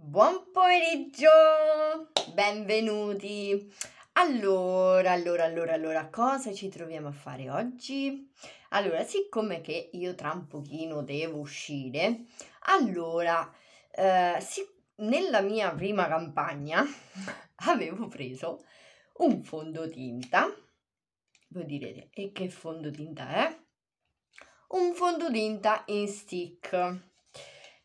Buon pomeriggio, benvenuti. Allora, allora, allora, allora, cosa ci troviamo a fare oggi? Allora, siccome che io tra un pochino devo uscire, allora, eh, si, nella mia prima campagna avevo preso un fondotinta. Voi direte, e che fondotinta è? Un fondotinta in stick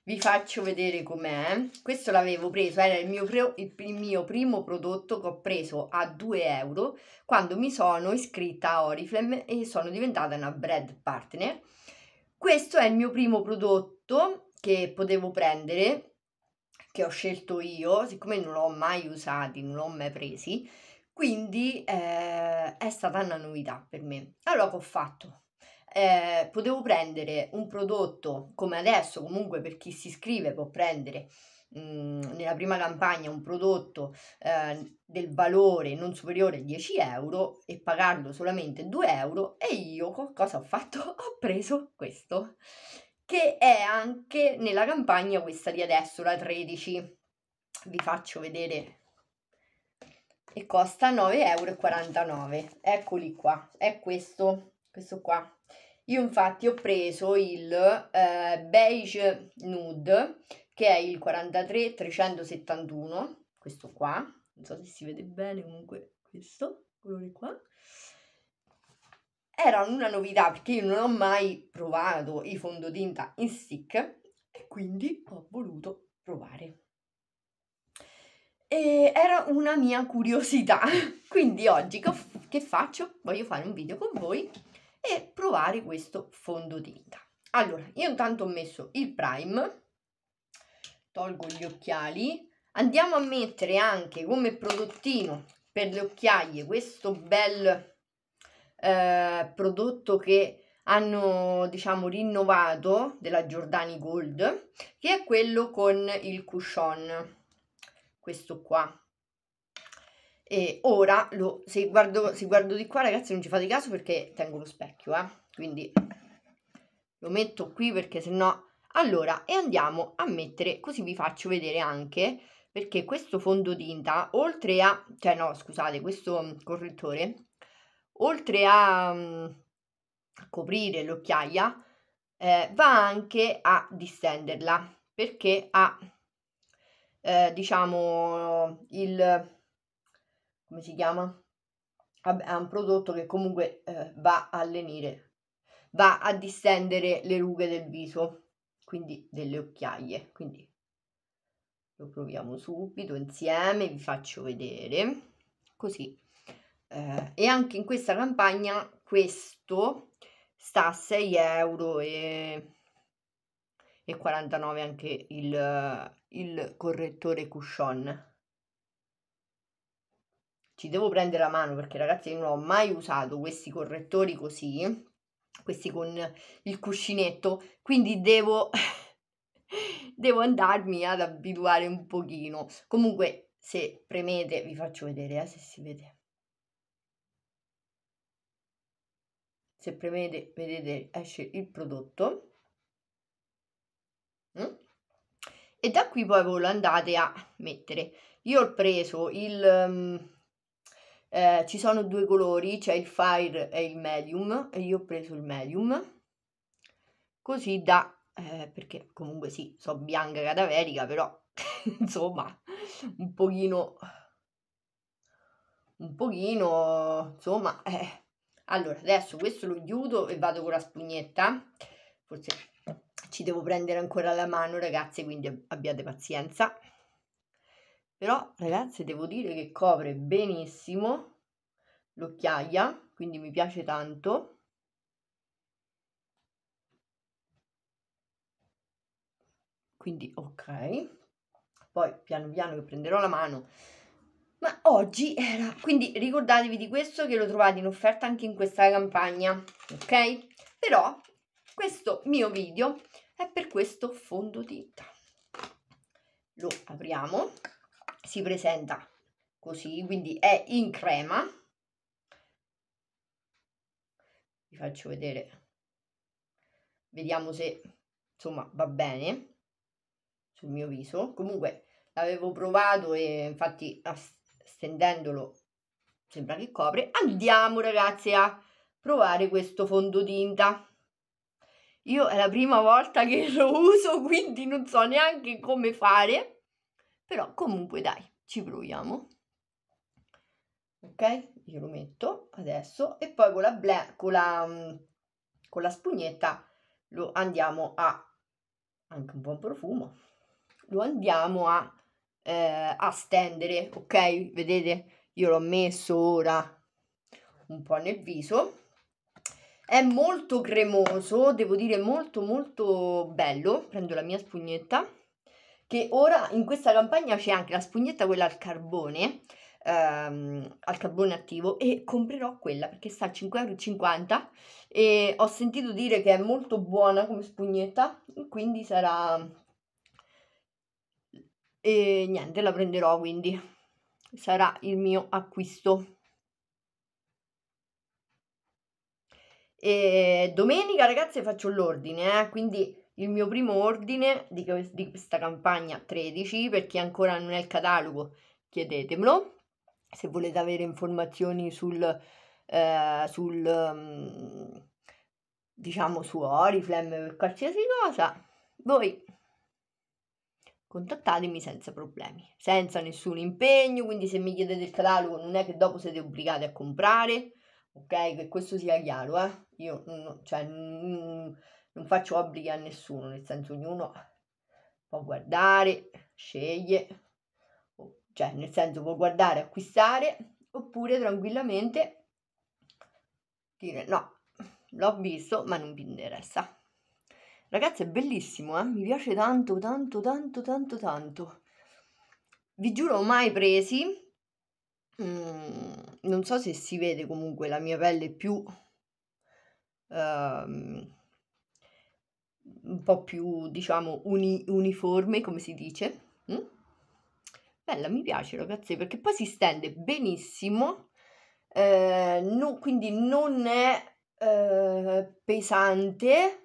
vi faccio vedere com'è questo l'avevo preso era il mio, il mio, primo prodotto che ho preso a 2 euro quando mi sono iscritta a Oriflame e sono diventata una bread partner questo è il mio primo prodotto che potevo prendere che ho scelto io siccome non l'ho mai usato non l'ho mai presi quindi eh, è stata una novità per me allora che ho fatto eh, potevo prendere un prodotto come adesso, comunque per chi si iscrive può prendere mh, mm, nella prima campagna un prodotto eh, del valore non superiore a 10 euro e pagarlo solamente 2 euro e io cosa ho fatto? Ho preso questo che è anche nella campagna questa di adesso, la 13. Vi faccio vedere e costa 9,49 euro. Eccoli qua, è questo, questo qua. Io infatti ho preso il eh, Beige Nude, che è il 43 371, questo qua, non so se si vede bene comunque questo, colore qua. Era una novità perché io non ho mai provato i fondotinta in stick e quindi ho voluto provare. E era una mia curiosità, quindi oggi che faccio? Voglio fare un video con voi e provare questo fondotinta. Allora, io intanto ho messo il prime, tolgo gli occhiali, andiamo a mettere anche come prodottino per le occhiaie questo bel eh, prodotto che hanno diciamo rinnovato della Giordani Gold che è quello con il cushion questo qua e ora, lo, se, guardo, se guardo di qua, ragazzi, non ci fate caso perché tengo lo specchio, eh? Quindi lo metto qui perché sennò... Allora, e andiamo a mettere, così vi faccio vedere anche, perché questo fondotinta, oltre a... Cioè, no, scusate, questo mm, correttore, oltre a, mm, a coprire l'occhiaia, eh, va anche a distenderla, perché ha, eh, diciamo, il come si chiama? È un prodotto che comunque eh, va a lenire, va a distendere le rughe del viso, quindi delle occhiaie. Quindi lo proviamo subito insieme, vi faccio vedere, così. Eh, e anche in questa campagna questo sta a 6 euro e, e 49 anche il, il correttore cushion ci devo prendere la mano perché ragazzi io non ho mai usato questi correttori così, questi con il cuscinetto, quindi devo, devo andarmi ad abituare un pochino. Comunque se premete vi faccio vedere eh, se si vede. Se premete vedete esce il prodotto. Mm? E da qui poi voi lo andate a mettere. Io ho preso il... Um, eh, ci sono due colori, c'è cioè il fire e il medium, e io ho preso il medium, così da, eh, perché comunque sì, so bianca cadaverica, però insomma, un pochino, un pochino, insomma, eh. Allora, adesso questo lo chiudo e vado con la spugnetta, forse ci devo prendere ancora la mano ragazze, quindi abbiate pazienza. Però ragazze devo dire che copre benissimo l'occhiaia, quindi mi piace tanto. Quindi ok. Poi piano piano che prenderò la mano ma oggi era, quindi ricordatevi di questo che lo trovate in offerta anche in questa campagna, ok? Però questo mio video è per questo fondotinta. Lo apriamo si presenta così, quindi è in crema. Vi faccio vedere, vediamo se insomma va bene sul mio viso. Comunque l'avevo provato e infatti stendendolo sembra che copre. Andiamo ragazzi a provare questo fondotinta. Io è la prima volta che lo uso, quindi non so neanche come fare però comunque dai, ci proviamo. Ok? Io lo metto adesso e poi con la, ble- con la, mm, con la spugnetta lo andiamo a, anche un buon profumo, lo andiamo a, eh, a stendere, ok? Vedete? Io l'ho messo ora un po' nel viso. È molto cremoso, devo dire molto molto bello. Prendo la mia spugnetta che ora in questa campagna c'è anche la spugnetta quella al carbone, ehm, al carbone attivo e comprerò quella perché sta a 5,50 euro e ho sentito dire che è molto buona come spugnetta, quindi sarà... E niente, la prenderò quindi, sarà il mio acquisto. E domenica ragazze faccio l'ordine, eh? quindi il mio primo ordine di, di questa campagna 13, per chi ancora non è il catalogo chiedetemelo, se volete avere informazioni sul, eh, sul mm, diciamo su Oriflame per qualsiasi cosa, voi contattatemi senza problemi, senza nessun impegno, quindi se mi chiedete il catalogo non è che dopo siete obbligati a comprare, ok? Che questo sia chiaro, eh? Io non, mm, cioè, mm, non faccio obblighi a nessuno, nel senso ognuno può guardare, sceglie, cioè nel senso può guardare, acquistare, oppure tranquillamente dire no, l'ho visto ma non mi interessa. Ragazzi è bellissimo, eh? mi piace tanto, tanto, tanto, tanto, tanto. Vi giuro mai presi, mm, non so se si vede comunque la mia pelle più... Um, un po' più, diciamo, uni, uniforme, come si dice. Mm? Bella, mi piace ragazzi, perché poi si stende benissimo, eh, no, quindi non è eh, pesante.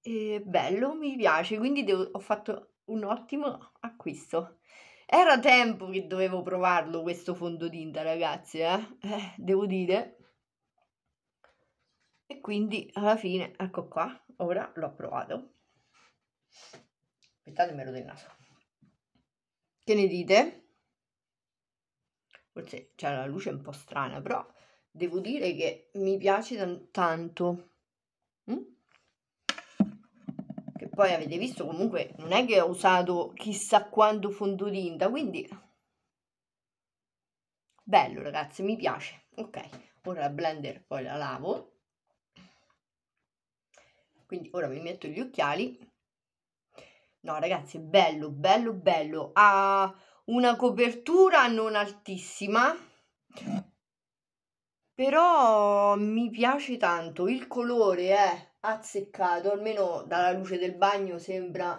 E bello, mi piace, quindi devo, ho fatto un ottimo acquisto. Era tempo che dovevo provarlo questo fondotinta, ragazzi, eh? eh? devo dire e quindi alla fine ecco qua ora l'ho provato aspettatemelo del naso che ne dite? forse c'è la luce un po' strana però devo dire che mi piace tanto mm? che poi avete visto comunque non è che ho usato chissà quanto fondotinta quindi bello ragazzi mi piace ok ora la blender poi la lavo quindi ora mi metto gli occhiali. No, ragazzi, è bello, bello, bello. Ha una copertura non altissima, però mi piace tanto. Il colore è azzeccato, almeno dalla luce del bagno sembra,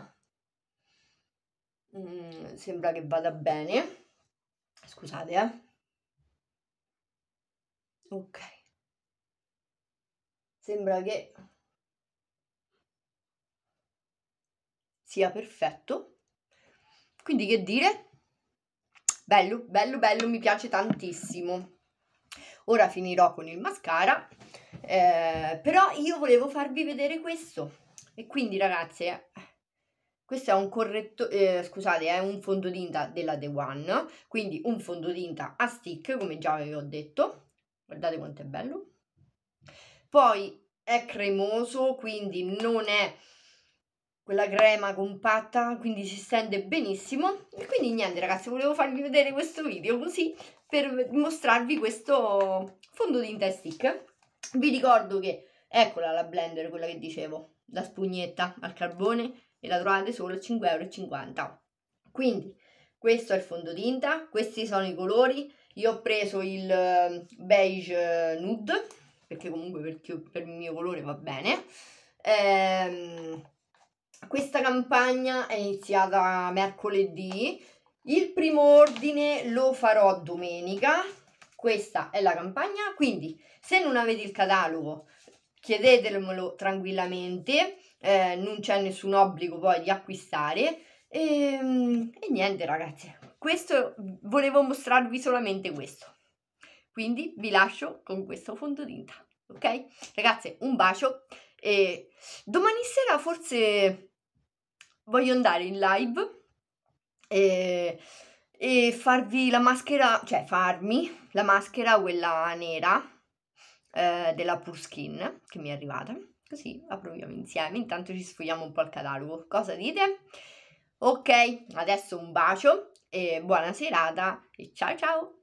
mm, sembra che vada bene. Scusate, eh. Ok. Sembra che sia perfetto. Quindi che dire? Bello, bello, bello, mi piace tantissimo. Ora finirò con il mascara, eh, però io volevo farvi vedere questo. E quindi ragazze, questo è un corretto, eh, scusate, è un fondotinta della The One, quindi un fondotinta a stick, come già vi ho detto. Guardate quanto è bello. Poi è cremoso, quindi non è quella crema compatta, quindi si stende benissimo. E quindi niente ragazzi, volevo farvi vedere questo video così per mostrarvi questo fondotinta stick. Vi ricordo che, eccola la blender, quella che dicevo, la spugnetta al carbone e la trovate solo a 5,50€. Quindi questo è il fondotinta, questi sono i colori, io ho preso il ehm, beige eh, nude, perché comunque per, per il mio colore va bene. Ehm, questa campagna è iniziata mercoledì, il primo ordine lo farò domenica, questa è la campagna, quindi se non avete il catalogo chiedetemelo tranquillamente, eh, non c'è nessun obbligo poi di acquistare e, ehm, e niente ragazzi, questo volevo mostrarvi solamente questo. Quindi vi lascio con questo fondotinta, ok? Ragazze, un bacio e domani sera forse voglio andare in live e, e, farvi la maschera, cioè farmi la maschera quella nera eh, della Purskin che mi è arrivata. Così la proviamo insieme, intanto ci sfogliamo un po' il catalogo. Cosa dite? Ok, adesso un bacio e buona serata e ciao ciao!